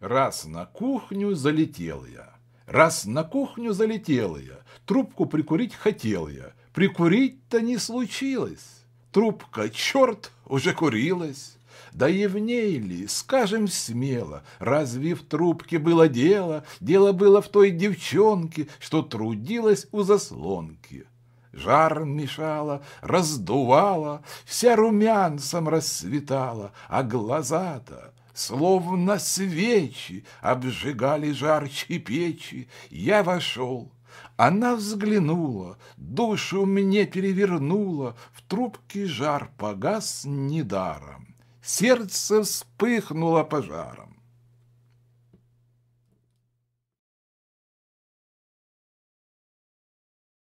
Раз на кухню залетел я. Раз на кухню залетел я. Трубку прикурить хотел я. Прикурить-то не случилось. Трубка, черт, уже курилась. Да и в ней ли, скажем смело, разве в трубке было дело? Дело было в той девчонке, что трудилась у заслонки. Жар мешала, раздувала, вся румянцем расцветала, а глаза-то Словно свечи обжигали жарче печи. Я вошел. Она взглянула, душу мне перевернула, В трубке жар погас недаром. Сердце вспыхнуло пожаром.